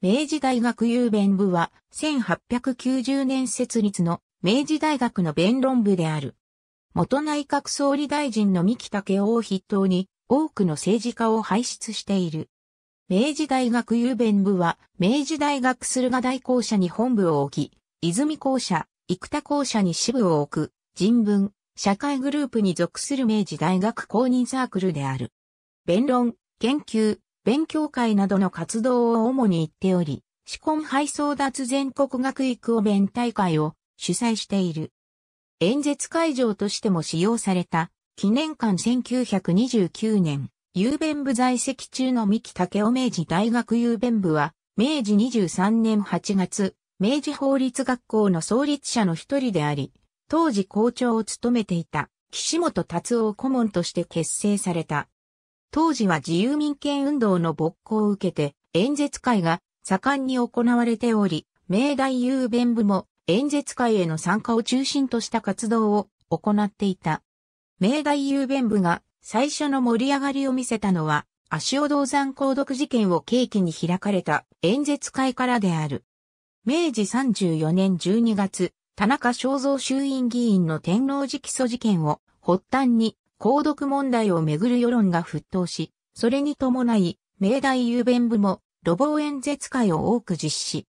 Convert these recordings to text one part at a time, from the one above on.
明治大学郵便部は1890年設立の明治大学の弁論部である。元内閣総理大臣の三木武夫を筆頭に多くの政治家を輩出している。明治大学郵便部は明治大学駿河大校舎に本部を置き、泉校舎、生田校舎に支部を置く人文、社会グループに属する明治大学公認サークルである。弁論、研究、勉強会などの活動を主に行っており、資根配送脱全国学育を弁大会を主催している。演説会場としても使用された、記念館1929年、郵便部在籍中の三木武雄明治大学郵便部は、明治23年8月、明治法律学校の創立者の一人であり、当時校長を務めていた、岸本達夫顧問として結成された。当時は自由民権運動の勃興を受けて演説会が盛んに行われており、明大雄弁部も演説会への参加を中心とした活動を行っていた。明大雄弁部が最初の盛り上がりを見せたのは、足尾銅山鉱毒事件を契機に開かれた演説会からである。明治34年12月、田中正造衆院議員の天皇寺起訴事件を発端に公読問題をめぐる世論が沸騰し、それに伴い、明大郵便部も、路傍演説会を多く実施。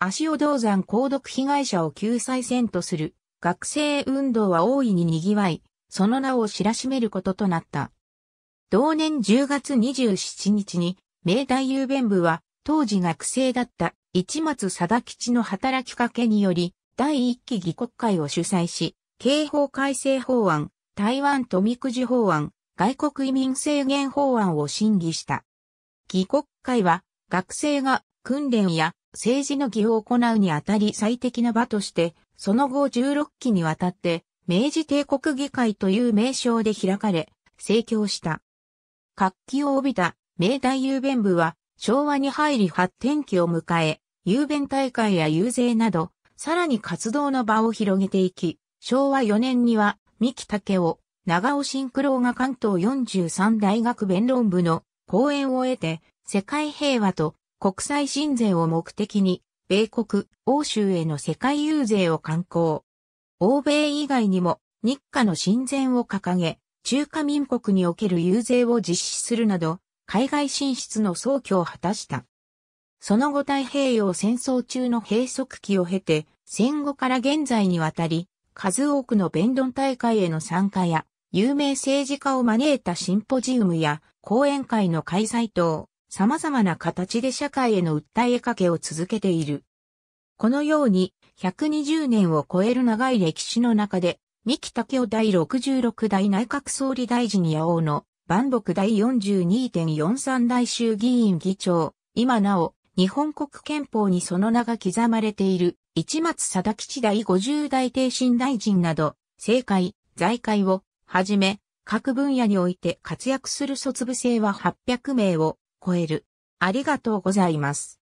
足尾銅山公読被害者を救済せんとする学生運動は大いに賑わい、その名を知らしめることとなった。同年10月27日に、明大郵便部は、当時学生だった市松貞吉の働きかけにより、第一期議国会を主催し、刑法改正法案、台湾富みくじ法案、外国移民制限法案を審議した。議国会は、学生が訓練や政治の儀を行うにあたり最適な場として、その後16期にわたって、明治帝国議会という名称で開かれ、盛況した。活気を帯びた明大雄弁部は、昭和に入り発展期を迎え、雄弁大会や遊説など、さらに活動の場を広げていき、昭和4年には三木武雄、長尾新九郎が関東43大学弁論部の講演を得て、世界平和と国際親善を目的に、米国、欧州への世界遊説を刊行。欧米以外にも日華の親善を掲げ、中華民国における遊説を実施するなど、海外進出の早期を果たした。その後太平洋戦争中の閉塞期を経て、戦後から現在にわたり、数多くの弁論大会への参加や、有名政治家を招いたシンポジウムや講演会の開催等、様々な形で社会への訴えかけを続けている。このように、120年を超える長い歴史の中で、三木武夫第66代内閣総理大臣や王の、万木第42.43代衆議院議長、今なお、日本国憲法にその名が刻まれている市松貞吉第50代帝新大臣など、政界、財界を、はじめ、各分野において活躍する卒部生は800名を超える。ありがとうございます。